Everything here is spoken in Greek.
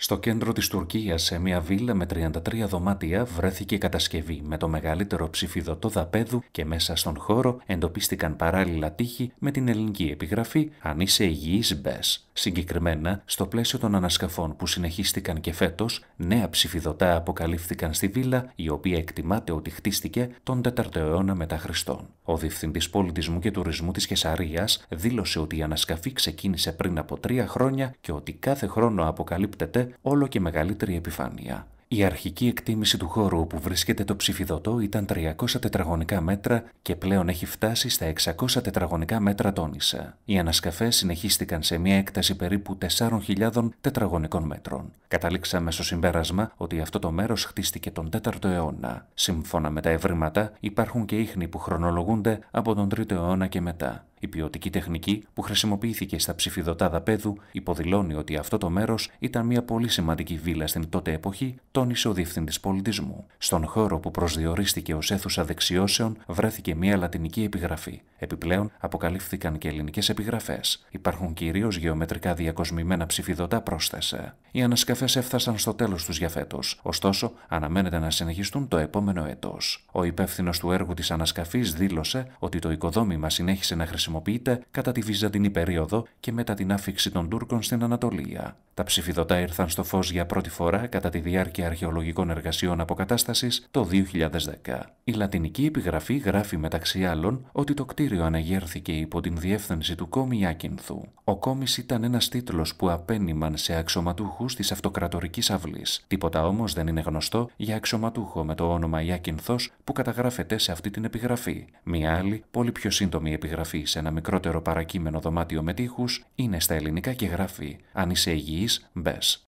Στο κέντρο της Τουρκίας, σε μια βίλα με 33 δωμάτια, βρέθηκε η κατασκευή με το μεγαλύτερο ψηφιδωτό δαπέδου και μέσα στον χώρο εντοπίστηκαν παράλληλα τείχη με την ελληνική επιγραφή «Αν είσαι υγιής, μπες». Συγκεκριμένα, στο πλαίσιο των ανασκαφών που συνεχίστηκαν και φέτος, νέα ψηφιδωτά αποκαλύφθηκαν στη βίλα, η οποία εκτιμάται ότι χτίστηκε τον 4ο αιώνα μετά Χριστόν. Ο Διευθυντής Πολιτισμού και Τουρισμού της Κεσαρίας δήλωσε ότι η ανασκαφή ξεκίνησε πριν από τρία χρόνια και ότι κάθε χρόνο αποκαλύπτεται όλο και μεγαλύτερη επιφάνεια. Η αρχική εκτίμηση του χώρου όπου βρίσκεται το ψηφιδωτό ήταν 300 τετραγωνικά μέτρα και πλέον έχει φτάσει στα 600 τετραγωνικά μέτρα τόνισα. Οι ανασκαφές συνεχίστηκαν σε μια έκταση περίπου 4.000 τετραγωνικών μέτρων. Καταλήξαμε στο συμπέρασμα ότι αυτό το μέρος χτίστηκε τον 4ο αιώνα. Σύμφωνα με τα ευρήματα υπάρχουν και ίχνη που χρονολογούνται από τον 3ο αιώνα και μετά. Η ποιοτική τεχνική που χρησιμοποιήθηκε στα ψηφιδωτά δαπέδου υποδηλώνει ότι αυτό το μέρος ήταν μια πολύ σημαντική βίλα στην τότε εποχή, τόνισε ο Διευθυντή Πολιτισμού. Στον χώρο που προσδιορίστηκε ως αίθουσα δεξιώσεων βρέθηκε μια λατινική επιγραφή. Επιπλέον αποκαλύφθηκαν και ελληνικές επιγραφές. Υπάρχουν κυρίως γεωμετρικά διακοσμημένα ψηφιδωτά, πρόσθεσε. Οι ανασκαφές έφτασαν στο τέλος τους για φέτος, ωστόσο αναμένεται να συνεχιστούν το επόμενο έτος. Ο υπεύθυνος του έργου της ανασκαφής δήλωσε ότι το οικοδόμημα συνέχισε να χρησιμοποιήσει χρησιμοποιείται κατά τη Βυζαντινή περίοδο και μετά την άφηξη των Τούρκων στην Ανατολία. Τα ψηφιδωτά ήρθαν στο φως για πρώτη φορά κατά τη διάρκεια αρχαιολογικών εργασιών αποκατάστασης το 2010. Η λατινική επιγραφή γράφει μεταξύ άλλων ότι το κτίριο αναγέρθηκε υπό την διεύθυνση του Κόμι Ιάκυνθου. Ο Κόμις ήταν ένας τίτλος που απένιμαν σε αξιωματούχους της αυτοκρατορικής αυλής. Τίποτα όμως δεν είναι γνωστό για αξιωματούχο με το όνομα Ιάκυνθος που καταγράφεται σε αυτή την επιγραφή. Μια άλλη, πολύ πιο σύντομη επιγραφή σε ένα μικρότερο παρακείμενο δωμάτιο με τείχους, είναι στα ελληνικά και γράφει «Αν είσαι υγιής, μπες».